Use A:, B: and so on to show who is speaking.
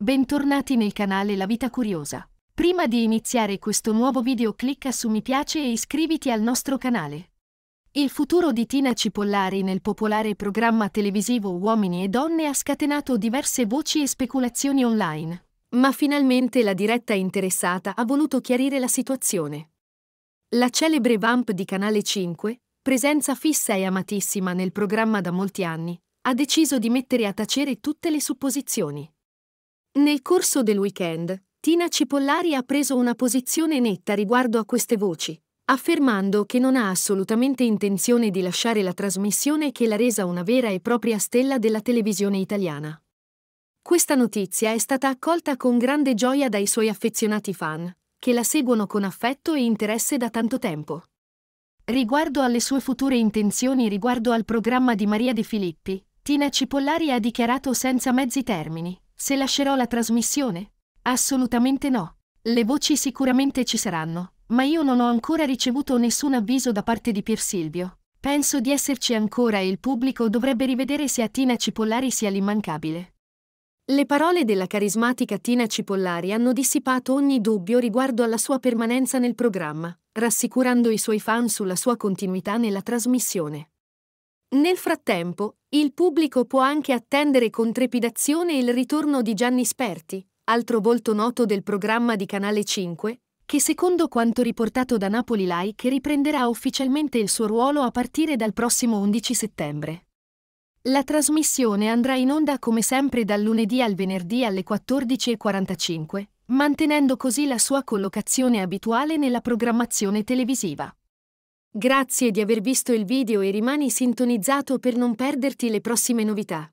A: Bentornati nel canale La Vita Curiosa. Prima di iniziare questo nuovo video clicca su mi piace e iscriviti al nostro canale. Il futuro di Tina Cipollari nel popolare programma televisivo Uomini e Donne ha scatenato diverse voci e speculazioni online. Ma finalmente la diretta interessata ha voluto chiarire la situazione. La celebre vamp di Canale 5, presenza fissa e amatissima nel programma da molti anni, ha deciso di mettere a tacere tutte le supposizioni. Nel corso del weekend, Tina Cipollari ha preso una posizione netta riguardo a queste voci, affermando che non ha assolutamente intenzione di lasciare la trasmissione che l'ha resa una vera e propria stella della televisione italiana. Questa notizia è stata accolta con grande gioia dai suoi affezionati fan, che la seguono con affetto e interesse da tanto tempo. Riguardo alle sue future intenzioni riguardo al programma di Maria De Filippi, Tina Cipollari ha dichiarato senza mezzi termini. Se lascerò la trasmissione? Assolutamente no. Le voci sicuramente ci saranno, ma io non ho ancora ricevuto nessun avviso da parte di Pier Silvio. Penso di esserci ancora e il pubblico dovrebbe rivedere se a Tina Cipollari sia l'immancabile. Le parole della carismatica Tina Cipollari hanno dissipato ogni dubbio riguardo alla sua permanenza nel programma, rassicurando i suoi fan sulla sua continuità nella trasmissione. Nel frattempo, il pubblico può anche attendere con trepidazione il ritorno di Gianni Sperti, altro volto noto del programma di Canale 5, che secondo quanto riportato da Napoli Like riprenderà ufficialmente il suo ruolo a partire dal prossimo 11 settembre. La trasmissione andrà in onda come sempre dal lunedì al venerdì alle 14.45, mantenendo così la sua collocazione abituale nella programmazione televisiva. Grazie di aver visto il video e rimani sintonizzato per non perderti le prossime novità.